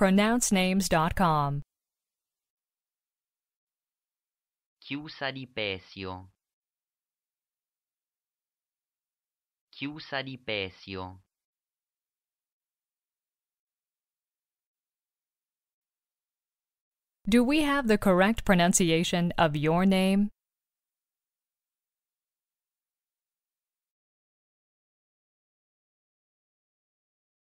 pronouncenames.com. Chiusa di Pesio. Chiusa di Pesio. Do we have the correct pronunciation of your name?